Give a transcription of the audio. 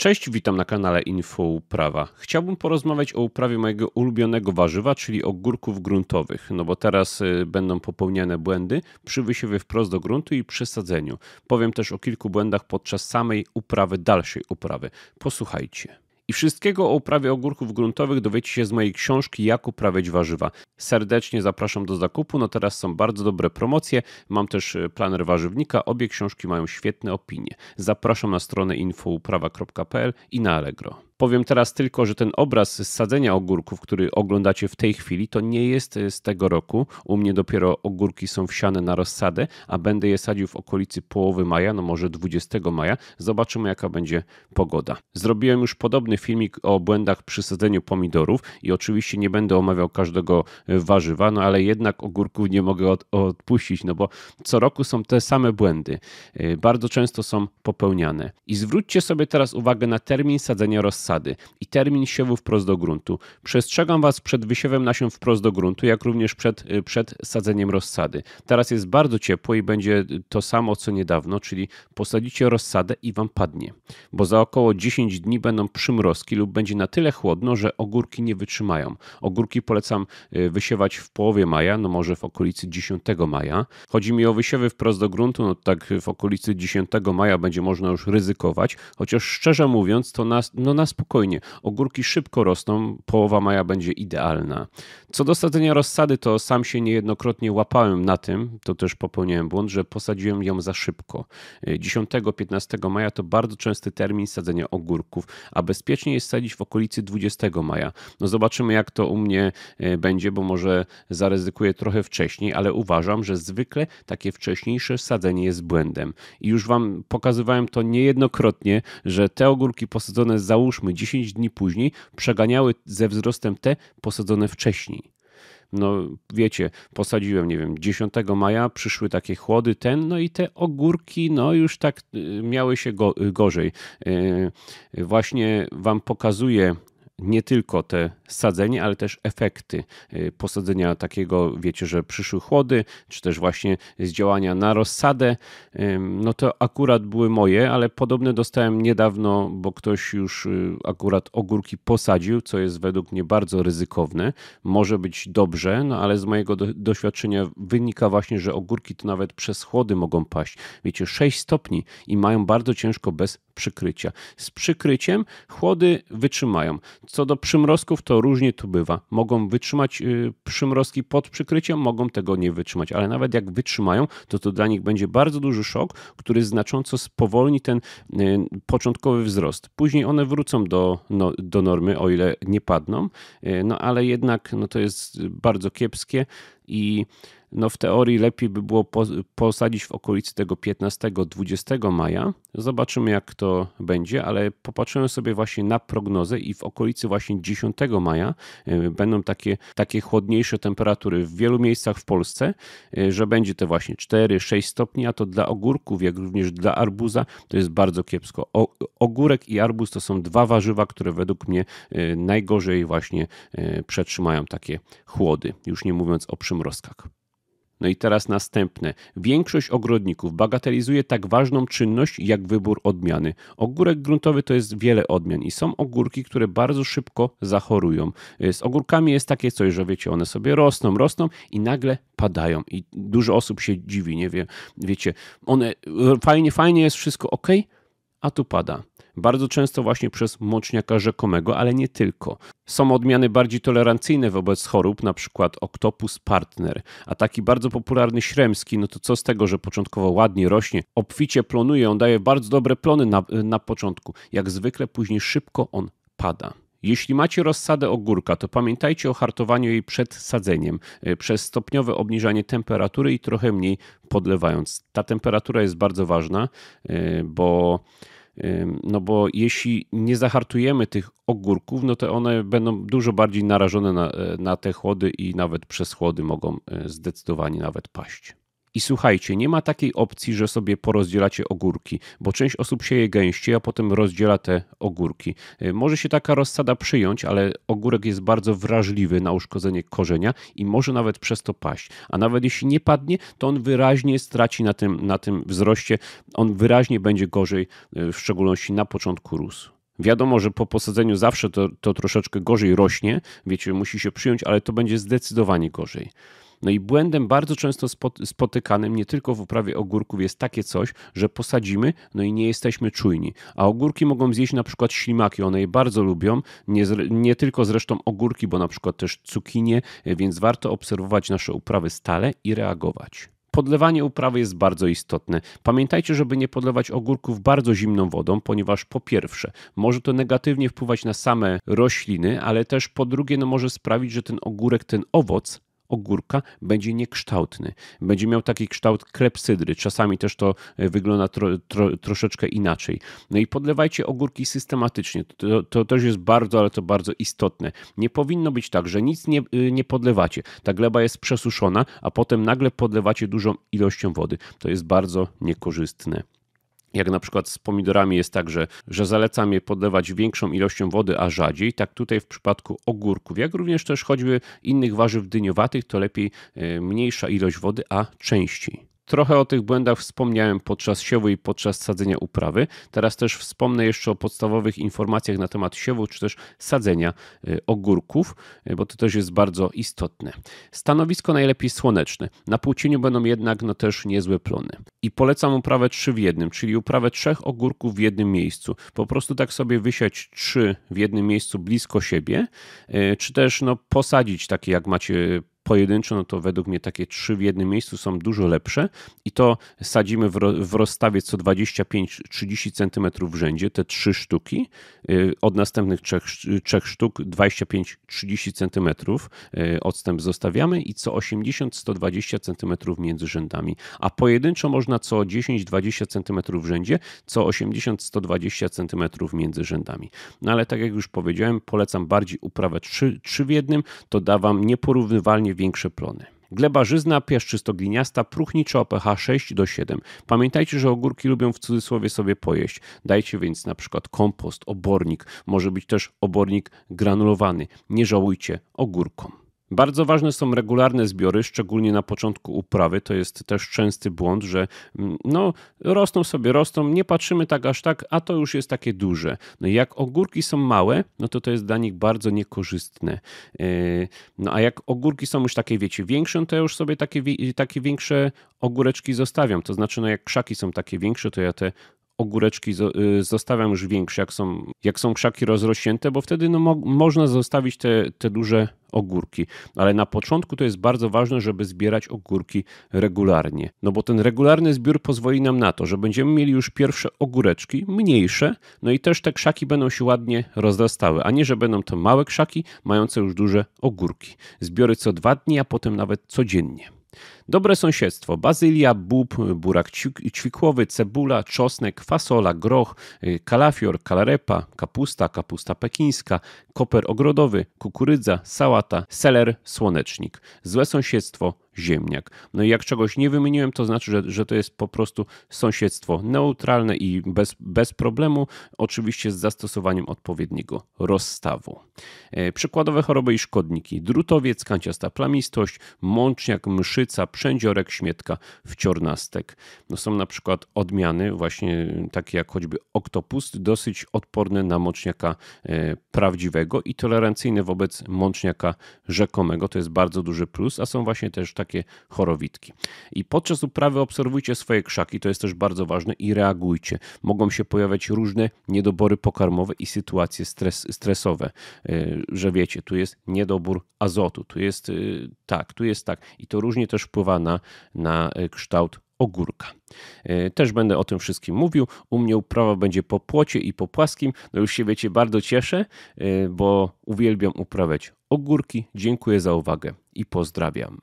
Cześć, witam na kanale Info Uprawa. Chciałbym porozmawiać o uprawie mojego ulubionego warzywa, czyli ogórków gruntowych, no bo teraz y, będą popełniane błędy przy wysiewie wprost do gruntu i przesadzeniu. Powiem też o kilku błędach podczas samej uprawy, dalszej uprawy. Posłuchajcie. I wszystkiego o uprawie ogórków gruntowych dowiecie się z mojej książki Jak uprawiać warzywa. Serdecznie zapraszam do zakupu, no teraz są bardzo dobre promocje. Mam też e, planer warzywnika, obie książki mają świetne opinie. Zapraszam na stronę infouprawa.pl i na Allegro. Powiem teraz tylko, że ten obraz sadzenia ogórków, który oglądacie w tej chwili, to nie jest z tego roku. U mnie dopiero ogórki są wsiane na rozsadę, a będę je sadził w okolicy połowy maja, no może 20 maja. Zobaczymy, jaka będzie pogoda. Zrobiłem już podobny filmik o błędach przy sadzeniu pomidorów i oczywiście nie będę omawiał każdego warzywa, no ale jednak ogórków nie mogę od, odpuścić, no bo co roku są te same błędy. Y, bardzo często są popełniane. I zwróćcie sobie teraz uwagę na termin sadzenia rozsady zasady i termin siewu wprost do gruntu. Przestrzegam Was przed wysiewem nasion wprost do gruntu, jak również przed, y, przed sadzeniem rozsady. Teraz jest bardzo ciepło i będzie to samo co niedawno, czyli posadzicie rozsadę i Wam padnie, bo za około 10 dni będą przymrozki lub będzie na tyle chłodno, że ogórki nie wytrzymają. Ogórki polecam y, wysiewać w połowie maja, no może w okolicy 10 maja. Chodzi mi o wysiewy wprost do gruntu, no tak w okolicy 10 maja będzie można już ryzykować, chociaż szczerze mówiąc to nas, no nas spokojnie. Ogórki szybko rosną, połowa maja będzie idealna. Co do sadzenia rozsady, to sam się niejednokrotnie łapałem na tym, to też popełniłem błąd, że posadziłem ją za szybko. 10-15 y, maja to bardzo częsty termin sadzenia ogórków, a bezpiecznie jest sadzić w okolicy 20 maja. No zobaczymy jak to u mnie y, będzie, bo może zaryzykuję trochę wcześniej, ale uważam, że zwykle takie wcześniejsze sadzenie jest błędem. I już wam pokazywałem to niejednokrotnie, że te ogórki posadzone załóżmy palmy 10 dni później przeganiały ze wzrostem te posadzone wcześniej. No wiecie, posadziłem, nie wiem, 10 maja, przyszły takie chłody, ten, no i te ogórki, no już tak y, miały się go, y, gorzej. Y, właśnie wam pokazuję nie tylko te sadzenie, ale też efekty y, posadzenia takiego, wiecie, że przyszły chłody, czy też właśnie z działania na rozsadę. No to akurat były moje, ale podobne dostałem niedawno, bo ktoś już y, akurat ogórki posadził, co jest według mnie bardzo ryzykowne. Może być dobrze, no ale z mojego do doświadczenia wynika właśnie, że ogórki to nawet przez chłody mogą paść. Wiecie, 6 stopni i mają bardzo ciężko bez przykrycia. Z przykryciem chłody wytrzymają. Co do przymrozków, to różnie tu bywa. Mogą wytrzymać y, przymrozki pod przykryciem, mogą tego nie wytrzymać, ale nawet jak wytrzymają, to to dla nich będzie bardzo duży szok, który znacząco spowolni ten y, początkowy wzrost. Później one wrócą do, no, do normy, o ile nie padną, y, no ale jednak no, to jest bardzo kiepskie i no w teorii lepiej by było posadzić w okolicy tego 15-20 maja. Zobaczymy jak to będzie, ale popatrzyłem sobie właśnie na prognozę i w okolicy właśnie 10 maja e, będą takie, takie chłodniejsze temperatury w wielu miejscach w Polsce, e, że będzie te właśnie 4-6 stopni, a to dla ogórków, jak również dla arbuza to jest bardzo kiepsko. O, ogórek i arbuz to są dwa warzywa, które według mnie e, najgorzej właśnie przetrzymają takie chłody, już nie mówiąc o przymrozkach. No i teraz następne. Większość ogrodników bagatelizuje tak ważną czynność jak wybór odmiany. Ogórek gruntowy to jest wiele odmian i są ogórki, które bardzo szybko zachorują. Y, z ogórkami jest takie coś, że wiecie, one sobie rosną, rosną i nagle padają. I dużo osób się dziwi, nie wie, wiecie, one fajnie, fajnie jest wszystko ok, a tu pada. Bardzo często właśnie przez moczniaka rzekomego, ale nie tylko. Są odmiany bardziej tolerancyjne wobec chorób, na przykład Octopus Partner, a taki bardzo popularny śremski, no to co z tego, że początkowo ładnie rośnie, obficie plonuje, on daje bardzo dobre plony na, na początku. Jak zwykle później szybko on pada. Jeśli macie rozsadę ogórka, to pamiętajcie o hartowaniu jej przed sadzeniem e, przez stopniowe obniżanie temperatury i trochę mniej podlewając. Ta temperatura jest bardzo ważna, e, bo no bo jeśli nie zahartujemy tych ogórków, no to one będą dużo bardziej narażone na, e, na te chłody i nawet przez chłody mogą e, zdecydowanie nawet paść. I słuchajcie, nie ma takiej opcji, że sobie porozdzielacie ogórki, bo część osób sieje gęściej, a potem rozdziela te ogórki. Y, może się taka rozsada przyjąć, ale ogórek jest bardzo wrażliwy na uszkodzenie korzenia i może nawet przez to paść. A nawet jeśli nie padnie, to on wyraźnie straci na tym, na tym wzroście. On wyraźnie będzie gorzej, y, w szczególności na początku rósł. Wiadomo, że po posadzeniu zawsze to, to troszeczkę gorzej rośnie, wiecie, musi się przyjąć, ale to będzie zdecydowanie gorzej. No i błędem bardzo często spotykanym nie tylko w uprawie ogórków jest takie coś, że posadzimy, no i nie jesteśmy czujni. A ogórki mogą zjeść na przykład ślimaki, one je bardzo lubią, nie, nie tylko zresztą ogórki, bo na przykład też cukinie, więc warto obserwować nasze uprawy stale i reagować. Podlewanie uprawy jest bardzo istotne. Pamiętajcie, żeby nie podlewać ogórków bardzo zimną wodą, ponieważ po pierwsze, może to negatywnie wpływać na same rośliny, ale też po drugie, no może sprawić, że ten ogórek, ten owoc ogórka będzie niekształtny. Będzie miał taki kształt klepsydry. Czasami też to e, wygląda tro, tro, troszeczkę inaczej. No i podlewajcie ogórki systematycznie. To, to, to, też jest bardzo, ale to bardzo istotne. Nie powinno być tak, że nic nie, y, nie podlewacie. Ta gleba jest przesuszona, a potem nagle podlewacie dużą ilością wody. To jest bardzo niekorzystne. Jak na przykład z pomidorami jest tak, że, że zalecam je podlewać większą ilością wody, a rzadziej. Tak tutaj w przypadku ogórków, jak również też choćby innych warzyw dyniowatych, to lepiej e, mniejsza ilość wody, a częściej. Trochę o tych błędach wspomniałem podczas siewu i podczas sadzenia uprawy. Teraz też wspomnę jeszcze o podstawowych informacjach na temat siewu czy też sadzenia y, ogórków, y, bo to też jest bardzo istotne. Stanowisko najlepiej słoneczne. Na płócieniu będą jednak no też niezłe plony. I polecam uprawę 3 w jednym, czyli uprawę trzech ogórków w jednym miejscu. Po prostu tak sobie wysiać trzy w jednym miejscu blisko siebie, y, czy też no posadzić takie jak macie pojedynczo, no to według mnie takie trzy w jednym miejscu są dużo lepsze i to sadzimy w, w rozstawie co 25-30 cm w rzędzie, te trzy sztuki, y, od następnych trzech, y, trzech sztuk 25-30 cm y, odstęp zostawiamy i co 80-120 cm między rzędami, a pojedynczo można co 10-20 cm w rzędzie, co 80-120 cm między rzędami. No ale tak jak już powiedziałem, polecam bardziej uprawę 3, 3 w jednym, to da Wam nieporównywalnie większe plony. Gleba żyzna, piaszczysto-gliniasta, próchnicza o pH 6 do 7. Pamiętajcie, że ogórki lubią w cudzysłowie sobie pojeść. Dajcie więc na przykład kompost, obornik, może być też obornik granulowany. Nie żałujcie ogórkom. Bardzo ważne są regularne zbiory, szczególnie na początku uprawy. To jest też częsty błąd, że mm, no, rosną sobie, rosną, nie patrzymy tak aż tak, a to już jest takie duże. No jak ogórki są małe, no to to jest dla nich bardzo niekorzystne. E, no a jak ogórki są już takie, wiecie, większe, to ja już sobie takie, takie większe ogóreczki zostawiam. To znaczy, no jak krzaki są takie większe, to ja te ogóreczki y, zostawiam już większe, jak są, jak są krzaki rozrośnięte, bo wtedy no, mo można zostawić te, te duże ogórki. Ale na początku to jest bardzo ważne, żeby zbierać ogórki regularnie. No bo ten regularny zbiór pozwoli nam na to, że będziemy mieli już pierwsze ogóreczki, mniejsze, no i też te krzaki będą się ładnie rozrastały, a nie, że będą to małe krzaki mające już duże ogórki. Zbiory co dwa dni, a potem nawet codziennie. Dobre sąsiedztwo: bazylia, bób, burak ćwikłowy, cebula, czosnek, fasola, groch, y, kalafior, kalarepa, kapusta, kapusta pekińska, koper ogrodowy, kukurydza, sałata, seler, słonecznik. Złe sąsiedztwo: ziemniak. No i jak czegoś nie wymieniłem, to znaczy, że, że to jest po prostu sąsiedztwo neutralne i bez, bez problemu, oczywiście z zastosowaniem odpowiedniego rozstawu. E, przykładowe choroby i szkodniki. Drutowiec, kanciasta plamistość, mączniak, mszyca, przędziorek, śmietka, wciornastek. No są na przykład odmiany właśnie takie jak choćby oktopus, dosyć odporne na mączniaka e, prawdziwego i tolerancyjne wobec mączniaka rzekomego. To jest bardzo duży plus, a są właśnie też takie takie chorowitki. I podczas uprawy obserwujcie swoje krzaki, to jest też bardzo ważne, i reagujcie. Mogą się pojawiać różne niedobory pokarmowe i sytuacje stres, stresowe, y, że wiecie, tu jest niedobór azotu, tu jest y, tak, tu jest tak. I to różnie też wpływa na, na y, kształt ogórka. Też będę o tym wszystkim mówił. U mnie uprawa będzie po płocie i po płaskim. No już się wiecie, bardzo cieszę, bo uwielbiam uprawiać ogórki. Dziękuję za uwagę i pozdrawiam.